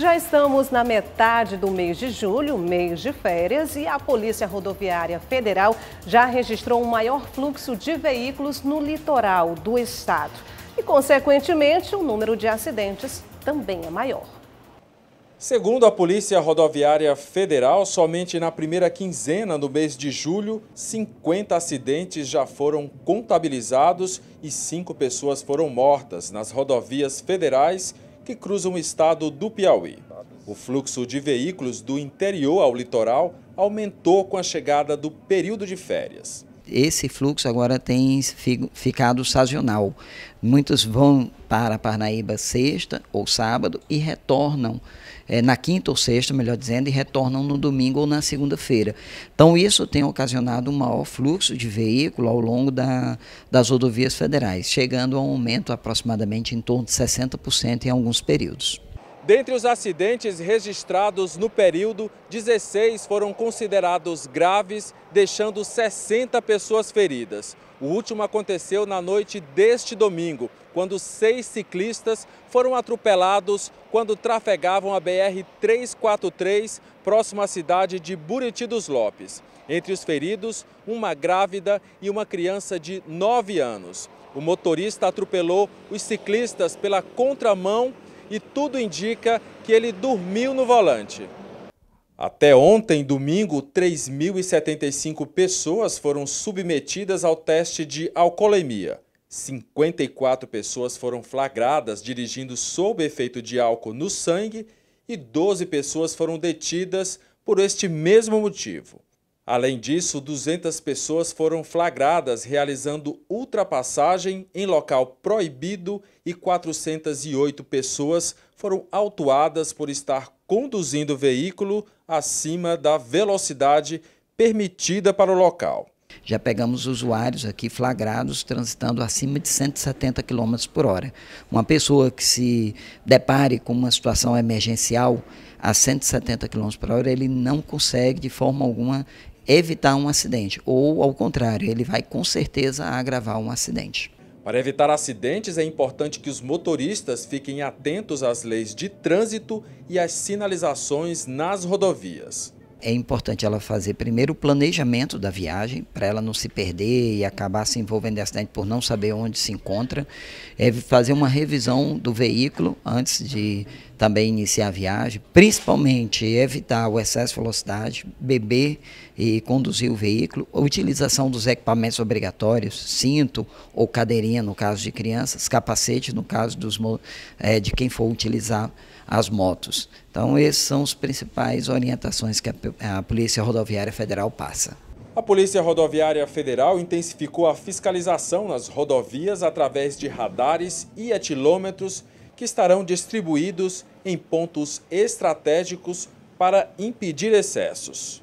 Já estamos na metade do mês de julho, mês de férias, e a Polícia Rodoviária Federal já registrou o um maior fluxo de veículos no litoral do estado. E, consequentemente, o número de acidentes também é maior. Segundo a Polícia Rodoviária Federal, somente na primeira quinzena do mês de julho, 50 acidentes já foram contabilizados e cinco pessoas foram mortas nas rodovias federais que cruzam o estado do Piauí. O fluxo de veículos do interior ao litoral aumentou com a chegada do período de férias esse fluxo agora tem ficado sazonal. Muitos vão para Parnaíba sexta ou sábado e retornam é, na quinta ou sexta, melhor dizendo, e retornam no domingo ou na segunda-feira. Então, isso tem ocasionado um maior fluxo de veículo ao longo da, das rodovias federais, chegando a um aumento aproximadamente em torno de 60% em alguns períodos. Dentre os acidentes registrados no período, 16 foram considerados graves, deixando 60 pessoas feridas. O último aconteceu na noite deste domingo, quando seis ciclistas foram atropelados quando trafegavam a BR-343, próximo à cidade de Buriti dos Lopes. Entre os feridos, uma grávida e uma criança de 9 anos. O motorista atropelou os ciclistas pela contramão e tudo indica que ele dormiu no volante. Até ontem, domingo, 3.075 pessoas foram submetidas ao teste de alcoolemia. 54 pessoas foram flagradas dirigindo sob efeito de álcool no sangue e 12 pessoas foram detidas por este mesmo motivo. Além disso, 200 pessoas foram flagradas realizando ultrapassagem em local proibido e 408 pessoas foram autuadas por estar conduzindo o veículo acima da velocidade permitida para o local. Já pegamos usuários aqui flagrados transitando acima de 170 km por hora. Uma pessoa que se depare com uma situação emergencial a 170 km por hora, ele não consegue de forma alguma evitar um acidente, ou ao contrário, ele vai com certeza agravar um acidente. Para evitar acidentes, é importante que os motoristas fiquem atentos às leis de trânsito e às sinalizações nas rodovias. É importante ela fazer primeiro o planejamento da viagem, para ela não se perder e acabar se envolvendo em acidente por não saber onde se encontra. É fazer uma revisão do veículo antes de também iniciar a viagem, principalmente evitar o excesso de velocidade, beber e conduzir o veículo, utilização dos equipamentos obrigatórios, cinto ou cadeirinha no caso de crianças, capacete no caso dos, é, de quem for utilizar as motos. Então, essas são as principais orientações que a, a Polícia Rodoviária Federal passa. A Polícia Rodoviária Federal intensificou a fiscalização nas rodovias através de radares e etilômetros que estarão distribuídos em pontos estratégicos para impedir excessos.